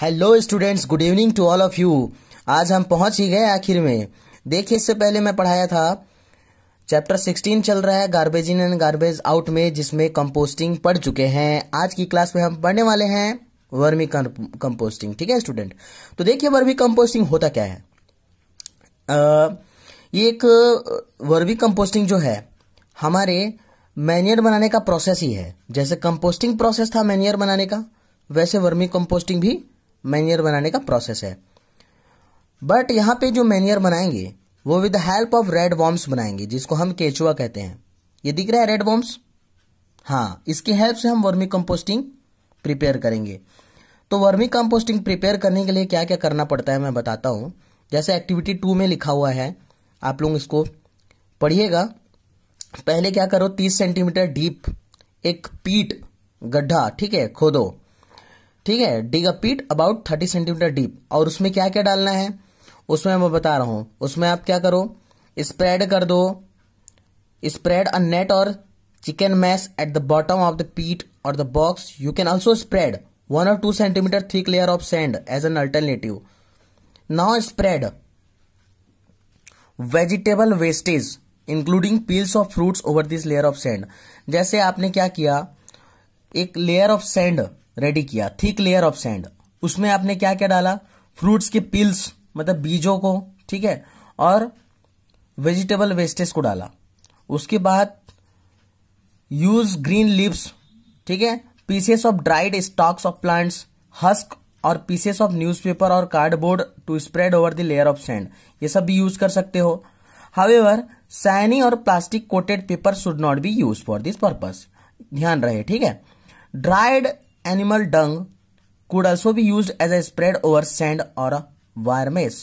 Hello students good evening to all of you आज हम पहुंच ही गए आखिर में देखिए इससे पहले मैं पढ़ाया था चैप्टर सिक्सटीन चल रहा है garbage in and garbage out में जिसमें कंपोस्टिंग पढ़ चुके हैं आज की क्लास में हम पढ़ने वाले हैं वर्मी कंपोस्टिंग ठीक है स्टूडेंट तो देखिए वर्मी कंपोस्टिंग होता क्या है आ, ये एक वर्मी कंपोस्टिंग जो है हमारे मैनियर बनाने का प्रोसेस ही है जैसे कंपोस्टिंग प्रोसेस था मैनियर बनाने का वैसे वर्मी कंपोस्टिंग भी मैनियर बनाने का प्रोसेस है बट यहाँ पे जो मैनियर बनाएंगे वो with help of red worms बनाएंगे जिसको हम केचुआ कहते हैं ये दिख रहा है रेड वॉर्म्स हाँ इसकी हेल्प से हम वर्मी कंपोस्टिंग प्रिपेयर करेंगे तो वर्मी कंपोस्टिंग प्रिपेयर करने के लिए क्या क्या करना पड़ता है मैं बताता हूँ जैसे एक्टिविटी टू में लिखा हुआ है आप लोग इसको पढ़िएगा पहले क्या करो तीस सेंटीमीटर डीप एक पीट गड्ढा ठीक है खोदो ठीक है डिग अ पीट अबाउट थर्टी सेंटीमीटर डीप और उसमें क्या क्या डालना है उसमें मैं बता रहा हूं उसमें आप क्या करो स्प्रेड कर दो स्प्रेड अ नेट और chicken mesh at the bottom of the pit और the box you can also spread one और two centimetre thick layer of sand as an alternative now spread vegetable wastage including peels of fruits over this layer of sand जैसे आपने क्या किया एक layer of sand ready किया थीक layer of sand उसमें आपने क्या क्या डाला फ्रूट्स के पिल्स मतलब बीजों को ठीक है और वेजिटेबल वेस्टेज को डाला उसके बाद यूज ग्रीन लिप्स ठीक है pieces of dried stalks of plants husk और पीसेस ऑफ न्यूज़पेपर और cardboard to spread over the layer of sand ये सब भी यूज कर सकते हो हावेवर साइनी और plastic coated paper should not be use for this purpose ध्यान रहे ठीक है dried animal dung could also भी use as a spread over sand और wire mesh.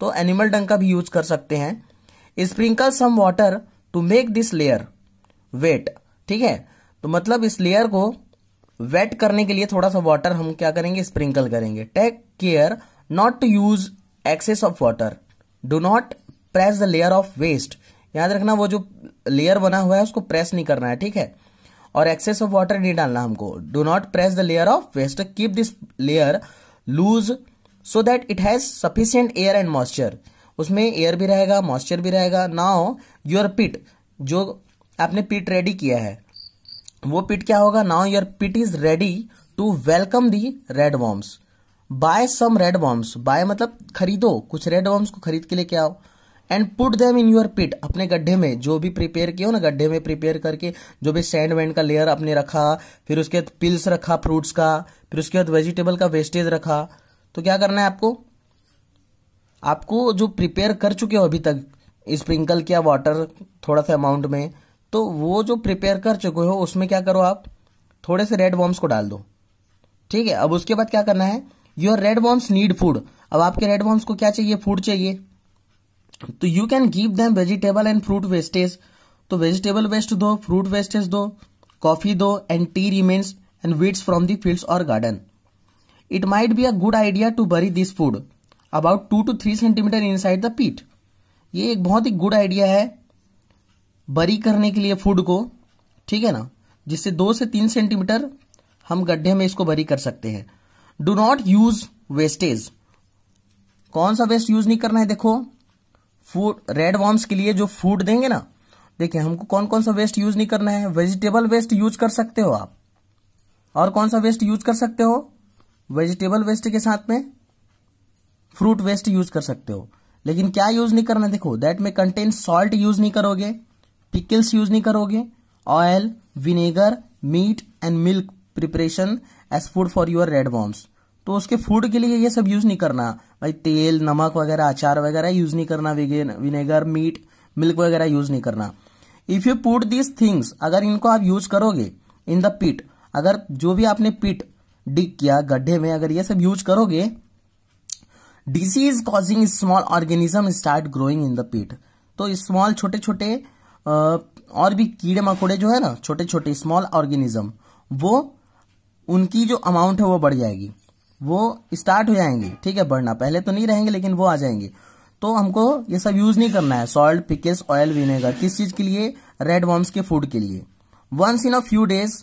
तो एनिमल डंग का भी यूज कर सकते हैं sprinkle some water to make this layer wet ठीक है तो मतलब इस लेयर को वेट करने के लिए थोड़ा सा वाटर हम क्या करेंगे स्प्रिंकल करेंगे take care not to use excess of water do not press the layer of waste याद रखना वो जो लेयर बना हुआ है उसको प्रेस नहीं करना है ठीक है और एक्सेस ऑफ वाटर नहीं डालना हमको do not press the layer of waste keep this layer loose so that it has sufficient air and moisture उसमें एयर भी रहेगा मॉइस्चर भी रहेगा नाउ योर पिट जो आपने पिट रेडी किया है वो पिट क्या होगा now your pit is ready to welcome the red worms buy some red worms buy मतलब खरीदो कुछ रेड वॉम्स को खरीद के लेके आओ and put them in your pit अपने गड्ढे में जो भी प्रिपेयर किया हो ना गड्ढे में प्रिपेयर करके जो भी सैंड वैंड का लेयर आपने रखा फिर उसके बाद पिल्स रखा फ्रूट्स का फिर उसके बाद वेजिटेबल का वेस्टेज रखा तो क्या करना है आपको आपको जो प्रिपेयर कर चुके हो अभी तक स्प्रिंकल किया वाटर थोड़ा सा अमाउंट में तो वो जो प्रिपेयर कर चुके हो उसमें क्या करो आप थोड़े से रेड वॉम्स को डाल दो ठीक है अब उसके बाद क्या करना है your red worms need food अब आपके रेड बॉम्ब्स को क्या चाहिए फूड चाहिए तो you can give them vegetable and fruit wastage तो वेजिटेबल वेस्ट दो फ्रूट वेस्टेज दो कॉफी दो and tea remains and weeds from the field और garden it might be a good idea to bury this food about two two three centimetre inside the pit ये एक बहुत ही good idea है बरी करने के लिए फूड को ठीक है ना जिससे दो से तीन सेंटीमीटर हम गड्ढे में इसको बरी कर सकते हैं डू नॉट यूज वेस्टेज कौन सा वेस्ट यूज नहीं करना है देखो फूड रेड वॉर्म्स के लिए जो फूड देंगे ना देखिए हमको कौन कौन सा वेस्ट यूज नहीं करना है वेजिटेबल वेस्ट यूज कर सकते हो आप और कौन सा वेस्ट यूज कर सकते हो वेजिटेबल वेस्ट के साथ में फ्रूट वेस्ट यूज कर सकते हो लेकिन क्या यूज नहीं करना देखो दैट में कंटेन सॉल्ट यूज नहीं करोगे पिकल्स यूज नहीं करोगे oil vinegar meat and milk preparation as food for your red worms तो उसके फूड के लिए ये सब यूज नहीं करना भाई तेल नमक वगैरह अचार वगैरह यूज नहीं करना विनेगर मीट मिल्क वगैरह यूज नहीं करना if you put these things अगर इनको आप यूज करोगे इन द पिट अगर जो भी आपने पिट डिग किया गड्ढे में अगर ये सब यूज करोगे disease causing small organism start growing in the pit तो स्मॉल छोटे छोटे और भी कीड़े मकोड़े जो है ना छोटे छोटे स्मॉल ऑर्गेनिज्म वो उनकी जो अमाउंट है वो बढ़ जाएगी वो स्टार्ट हो जाएंगे ठीक है बढ़ना पहले तो नहीं रहेंगे लेकिन वो आ जाएंगे तो हमको ये सब यूज नहीं करना है सॉल्ट पिकेस ऑयल विनेगर किस चीज के लिए रेड वॉर्म्स के फूड के लिए once in a few days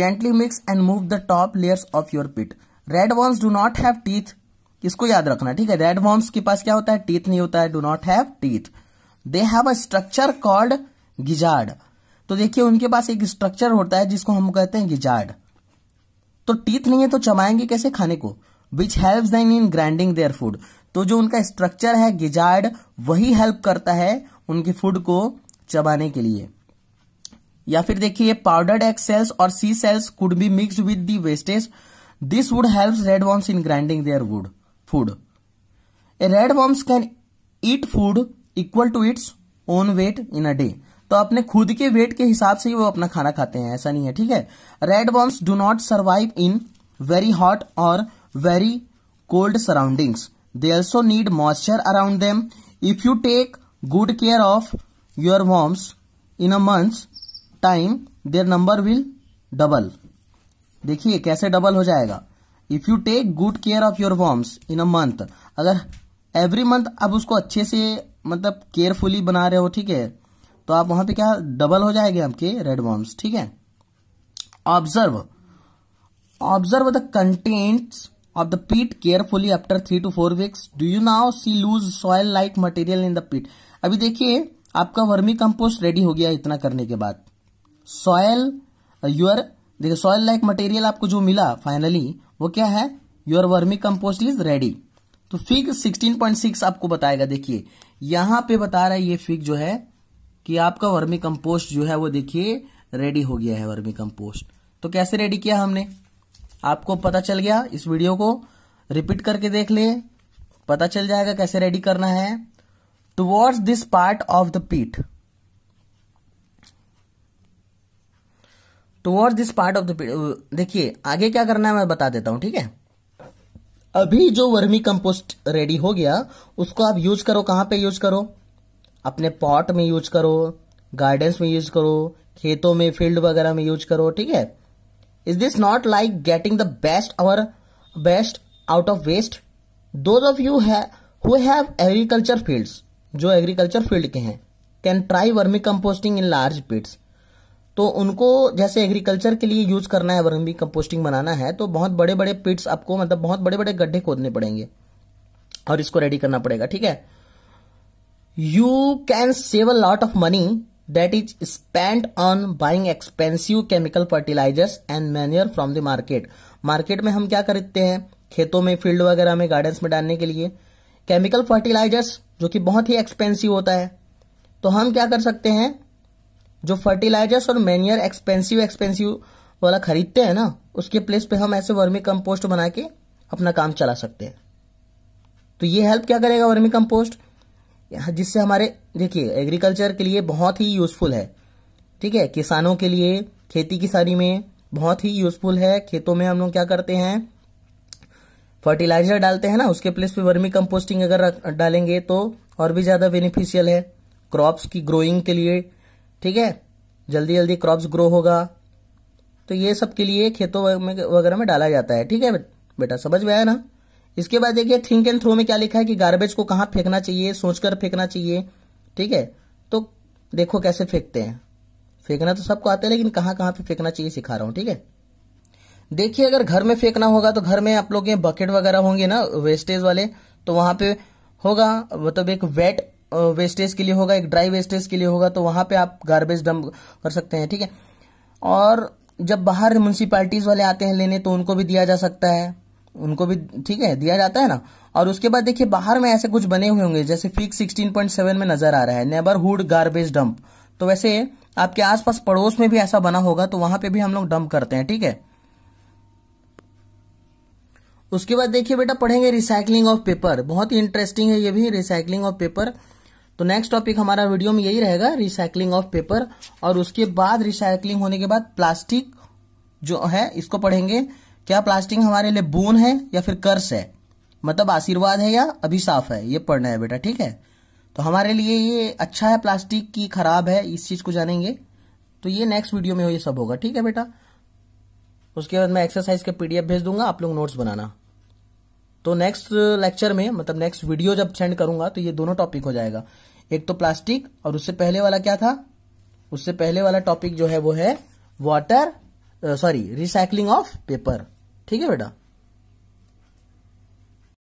gently mix and move the top layers of your pit red worms do not have teeth इसको याद रखना ठीक है रेड वॉर्म्स के पास क्या होता है टीथ नहीं होता है do not have teeth they have a structure called gizzard तो देखिए उनके पास एक स्ट्रक्चर होता है जिसको हम कहते हैं गिजार्ड तो टीथ नहीं है तो चमाएंगे कैसे खाने को which help them in grinding their food तो जो उनका स्ट्रक्चर है गिजार्ड वही हेल्प करता है उनके फूड को चबाने के लिए या फिर देखिए पाउडर्ड एग सेल्स और sea shells could be mixed with the wastage this would help red worms in grinding their would food a red worms can eat food equal to its own weight in a day तो अपने खुद के wait के हिसाब से ही वो अपना खाना खाते हैं ऐसा नहीं है ठीक है red worms do not survive in very hot और very cold surroundings they also need moisture around them if you take good care of your worms in a month time their number will double देखिए कैसे double हो जाएगा if you take good care of your worms in a month अगर every month आप उसको अच्छे से मतलब केयरफुली बना रहे हो ठीक है तो आप वहां पे क्या डबल हो जाएंगे आपके रेड वॉर्म्स ठीक है observe observe the contents of the pit carefully after three to four weeks do you now see loose soil like material in the pit अभी देखिए आपका वर्मी कंपोस्ट रेडी हो गया इतना करने के बाद सॉयल यूर देखिए सॉयल लाइक मटेरियल आपको जो मिला फाइनली वो क्या है your vermicompost is ready तो फिग 16.6 आपको बताएगा देखिए यहां पे बता रहा है ये फिग जो है कि आपका वर्मी कंपोस्ट जो है वो देखिए रेडी हो गया है वर्मी कंपोस्ट तो कैसे रेडी किया हमने आपको पता चल गया इस वीडियो को रिपीट करके देख ले पता चल जाएगा कैसे रेडी करना है towards this part of the pit towards this part of the pit देखिए आगे क्या करना है मैं बता देता हूं ठीक है अभी जो वर्मी कंपोस्ट रेडी हो गया उसको आप यूज करो कहां पे यूज करो अपने पॉट में यूज करो गार्डन्स में यूज करो खेतों में फील्ड वगैरह में यूज करो ठीक है is this not like getting the best और best out of waste those of you है हु हैव एग्रीकल्चर फील्ड्स जो एग्रीकल्चर फील्ड के हैं can try vermicomposting in large pits तो उनको जैसे एग्रीकल्चर के लिए यूज करना है वर्मी कंपोस्टिंग बनाना है तो बहुत बड़े बड़े पिट्स आपको मतलब बहुत बड़े बड़े गड्ढे खोदने पड़ेंगे और इसको रेडी करना पड़ेगा ठीक है you can save a lot of money that is spend on buying expensive chemical fertilisers and manure from the market market में हम क्या खरीदते हैं खेतों में फील्ड वगैरह में गार्डन्स में डालने के लिए केमिकल फर्टिलाइजर्स जो कि बहुत ही एक्सपेंसिव होता है तो हम क्या कर सकते हैं जो फर्टिलाइजर्स और मैन्यर एक्सपेंसिव एक्सपेंसिव वाला खरीदते हैं ना उसके प्लेस पे हम ऐसे वर्मी कंपोस्ट बना के अपना काम चला सकते हैं तो ये हेल्प क्या करेगा वर्मी कंपोस्ट जिससे हमारे देखिए एग्रीकल्चर के लिए बहुत ही यूजफुल है ठीक है किसानों के लिए खेती किसानी में बहुत ही यूजफुल है खेतों में हम लोग क्या करते हैं फर्टिलाइजर डालते हैं ना उसके प्लेस पे वर्मी कंपोस्टिंग अगर डालेंगे तो और भी ज़्यादा बेनिफिशियल है क्रॉप्स की ग्रोइंग के लिए ठीक है जल्दी जल्दी क्रॉप्स ग्रो होगा तो ये सब के लिए खेतों में वगैरह में डाला जाता है ठीक है बेटा समझ में आया ना इसके बाद देखिए थिंक एंड थ्रो में क्या लिखा है कि गार्बेज को कहां फेंकना चाहिए सोचकर फेंकना चाहिए ठीक है तो देखो कैसे फेंकते हैं फेंकना तो सबको आता है लेकिन कहाँ कहां पे फेंकना चाहिए सिखा रहा हूं ठीक है देखिए अगर घर में फेंकना होगा तो घर में आप लोग बकेट वगैरह होंगे ना वेस्टेज वाले तो वहां पे होगा मतलब एक वेट वेस्टेज के लिए होगा एक ड्राई वेस्टेज के लिए होगा तो वहां पे आप गार्बेज डंप कर सकते हैं ठीक है और जब बाहर म्यूनसिपालिटीज वाले आते हैं लेने तो उनको भी दिया जा सकता है उनको भी ठीक है दिया जाता है ना और उसके बाद देखिए बाहर में ऐसे कुछ बने हुए होंगे जैसे फिक्स सिक्सटीन पॉइंट सेवन में नजर आ रहा है नेबरहुड गार्बेज डंप तो वैसे आपके आसपास पड़ोस में भी ऐसा बना होगा तो वहां पे भी हम लोग डंप करते हैं ठीक है उसके बाद देखिए बेटा पढ़ेंगे रिसाइकलिंग ऑफ पेपर बहुत ही इंटरेस्टिंग है ये भी रिसाइकलिंग ऑफ पेपर तो नेक्स्ट टॉपिक हमारा वीडियो में यही रहेगा रिसाइकलिंग ऑफ पेपर और उसके बाद रिसाइकलिंग होने के बाद प्लास्टिक जो है इसको पढ़ेंगे क्या प्लास्टिंग हमारे लिए बोन है या फिर कर्स है मतलब आशीर्वाद है या अभिशाप है ये पढ़ना है बेटा ठीक है तो हमारे लिए ये अच्छा है प्लास्टिक की खराब है इस चीज को जानेंगे तो ये नेक्स्ट वीडियो में हो ये सब होगा ठीक है बेटा उसके बाद मैं एक्सरसाइज के पीडीएफ भेज दूंगा आप लोग नोट्स बनाना तो नेक्स्ट लेक्चर में मतलब नेक्स्ट वीडियो जब सेंड करूंगा तो ये दोनों टॉपिक हो जाएगा एक तो प्लास्टिक और उससे पहले वाला क्या था उससे पहले वाला टॉपिक जो है वो है water sorry recycling of paper ठीक है बेटा